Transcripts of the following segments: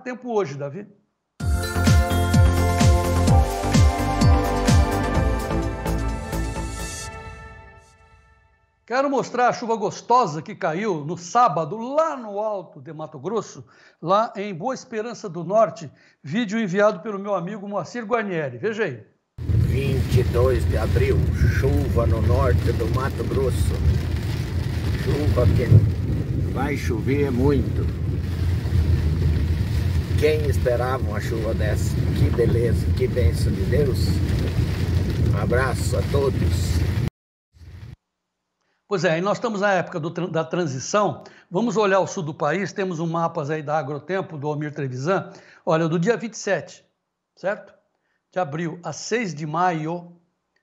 tempo hoje, Davi? Quero mostrar a chuva gostosa que caiu no sábado lá no alto de Mato Grosso, lá em Boa Esperança do Norte. Vídeo enviado pelo meu amigo Moacir Guarnieri. Veja aí. 22 de abril, chuva no norte do Mato Grosso. Chuva que vai chover muito. Quem esperava uma chuva dessa. Que beleza, que bênção de Deus. Um abraço a todos. Pois é, e nós estamos na época do, da transição. Vamos olhar o sul do país, temos um mapa aí da Agrotempo, do Almir Trevisan. Olha, do dia 27, certo? De abril a 6 de maio,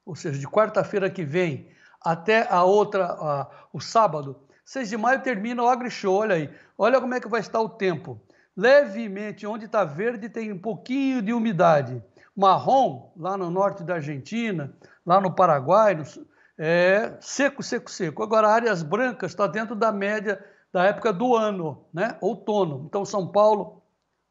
ou seja, de quarta-feira que vem até a outra, a, o sábado, 6 de maio termina o Show. olha aí. Olha como é que vai estar o tempo levemente, onde está verde tem um pouquinho de umidade. Marrom, lá no norte da Argentina, lá no Paraguai, no, é seco, seco, seco. Agora, áreas brancas está dentro da média da época do ano, né? outono. Então, São Paulo,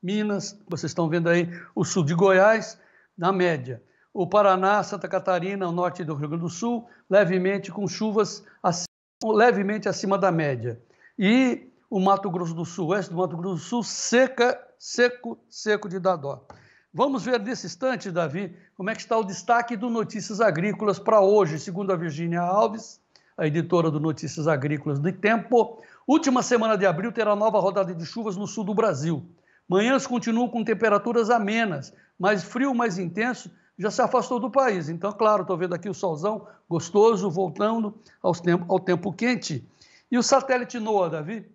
Minas, vocês estão vendo aí o sul de Goiás, na média. O Paraná, Santa Catarina, o norte do Rio Grande do Sul, levemente com chuvas acima, levemente acima da média. E o Mato Grosso do Sul, oeste do Mato Grosso do Sul, seca, seco, seco de dadó. Vamos ver nesse instante, Davi, como é que está o destaque do Notícias Agrícolas para hoje, segundo a Virginia Alves, a editora do Notícias Agrícolas do Tempo. Última semana de abril terá nova rodada de chuvas no sul do Brasil. Manhãs continuam com temperaturas amenas, mas frio mais intenso já se afastou do país. Então, claro, estou vendo aqui o solzão gostoso voltando aos ao tempo quente. E o satélite NOAA, Davi,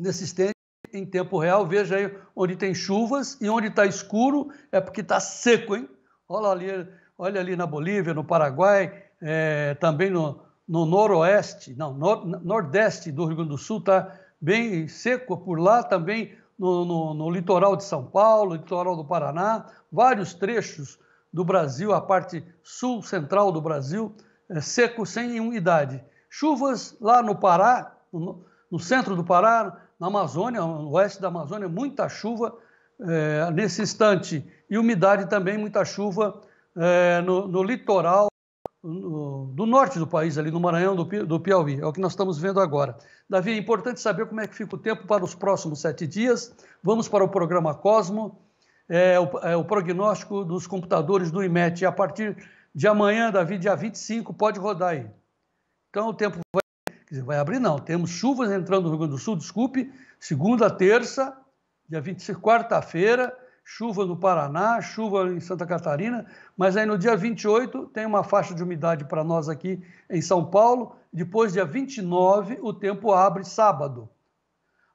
inexistente em tempo real. Veja aí onde tem chuvas e onde está escuro é porque está seco, hein? Olha ali, olha ali na Bolívia, no Paraguai, é, também no, no noroeste, não, nor, nordeste do Rio Grande do Sul está bem seco por lá também. No, no, no litoral de São Paulo, litoral do Paraná, vários trechos do Brasil, a parte sul-central do Brasil, é seco, sem umidade. Chuvas lá no Pará, no, no centro do Pará, na Amazônia, no oeste da Amazônia, muita chuva é, nesse instante. E umidade também, muita chuva é, no, no, litoral no, do norte do país, ali no Maranhão, do, do Piauí. É o que nós estamos vendo agora. Davi, é importante saber como é que fica o tempo para os próximos sete dias. Vamos para o programa Cosmo. É, o, é, o, prognóstico dos computadores do IMET. a partir de amanhã, Davi, dia 25, pode rodar aí. Então o tempo vai. Quer dizer, vai abrir não. Temos chuvas entrando no Rio Grande do Sul, desculpe, segunda, terça, dia 25, quarta-feira, chuva no Paraná, chuva em Santa Catarina, mas aí no dia 28 tem uma faixa de umidade para nós aqui em São Paulo. Depois, dia 29, o tempo abre sábado.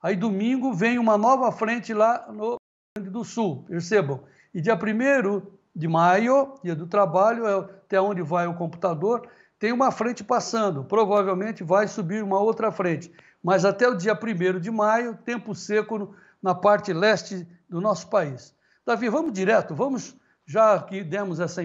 Aí domingo vem uma nova frente lá no Rio Grande do Sul, percebam. E dia 1 de maio, dia do trabalho, é até onde vai o computador, tem uma frente passando, provavelmente vai subir uma outra frente. Mas até o dia 1 de maio, tempo seco na parte leste do nosso país. Davi, vamos direto, vamos, já que demos essa